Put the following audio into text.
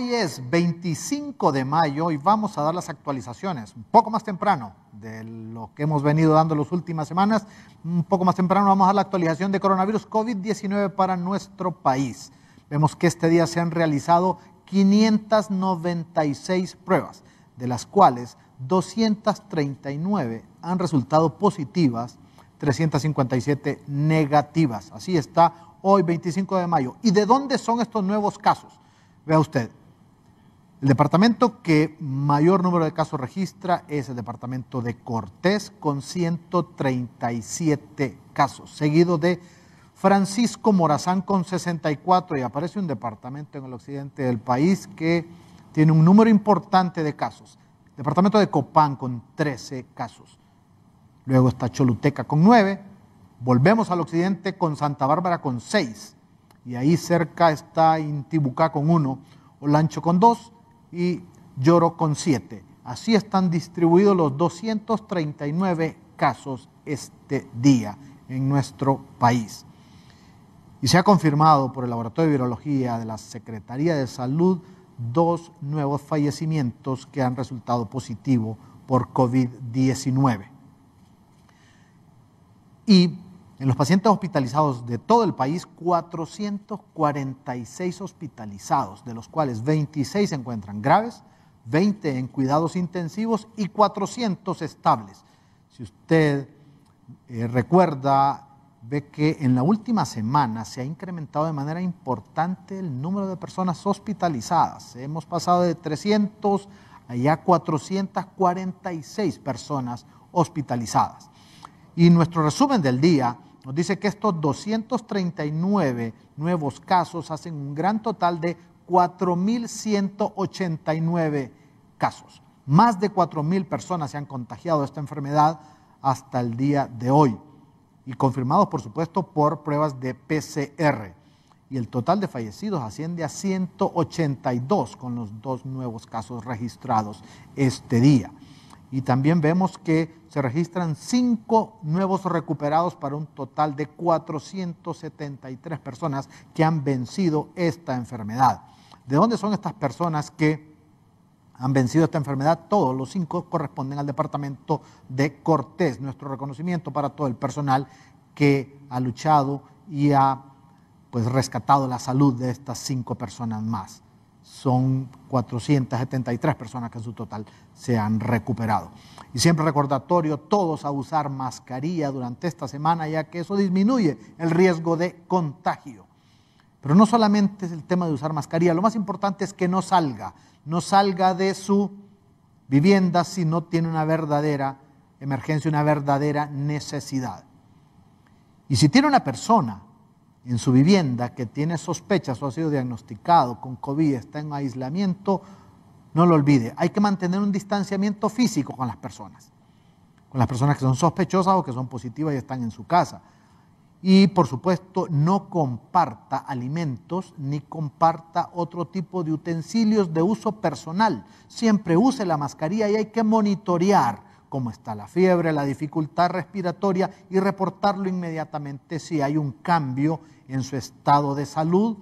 Hoy es 25 de mayo y vamos a dar las actualizaciones un poco más temprano de lo que hemos venido dando las últimas semanas. Un poco más temprano vamos a dar la actualización de coronavirus COVID-19 para nuestro país. Vemos que este día se han realizado 596 pruebas, de las cuales 239 han resultado positivas, 357 negativas. Así está hoy 25 de mayo. ¿Y de dónde son estos nuevos casos? Vea usted, el departamento que mayor número de casos registra es el departamento de Cortés con 137 casos, seguido de Francisco Morazán con 64 y aparece un departamento en el occidente del país que tiene un número importante de casos. Departamento de Copán con 13 casos. Luego está Choluteca con 9. Volvemos al occidente con Santa Bárbara con 6. Y ahí cerca está Intibucá con 1, Olancho con 2, y lloró con siete. Así están distribuidos los 239 casos este día en nuestro país. Y se ha confirmado por el Laboratorio de Virología de la Secretaría de Salud dos nuevos fallecimientos que han resultado positivos por COVID-19. Y en los pacientes hospitalizados de todo el país, 446 hospitalizados, de los cuales 26 se encuentran graves, 20 en cuidados intensivos y 400 estables. Si usted eh, recuerda, ve que en la última semana se ha incrementado de manera importante el número de personas hospitalizadas. Hemos pasado de 300 a ya 446 personas hospitalizadas. Y nuestro resumen del día nos dice que estos 239 nuevos casos hacen un gran total de 4.189 casos. Más de 4.000 personas se han contagiado de esta enfermedad hasta el día de hoy. Y confirmados, por supuesto, por pruebas de PCR. Y el total de fallecidos asciende a 182 con los dos nuevos casos registrados este día. Y también vemos que se registran cinco nuevos recuperados para un total de 473 personas que han vencido esta enfermedad. ¿De dónde son estas personas que han vencido esta enfermedad? Todos los cinco corresponden al departamento de Cortés. Nuestro reconocimiento para todo el personal que ha luchado y ha pues rescatado la salud de estas cinco personas más son 473 personas que en su total se han recuperado. Y siempre recordatorio todos a usar mascarilla durante esta semana, ya que eso disminuye el riesgo de contagio. Pero no solamente es el tema de usar mascarilla, lo más importante es que no salga, no salga de su vivienda si no tiene una verdadera emergencia, una verdadera necesidad. Y si tiene una persona en su vivienda que tiene sospechas o ha sido diagnosticado con COVID, está en aislamiento, no lo olvide. Hay que mantener un distanciamiento físico con las personas, con las personas que son sospechosas o que son positivas y están en su casa. Y por supuesto, no comparta alimentos ni comparta otro tipo de utensilios de uso personal. Siempre use la mascarilla y hay que monitorear cómo está la fiebre, la dificultad respiratoria y reportarlo inmediatamente si hay un cambio en su estado de salud.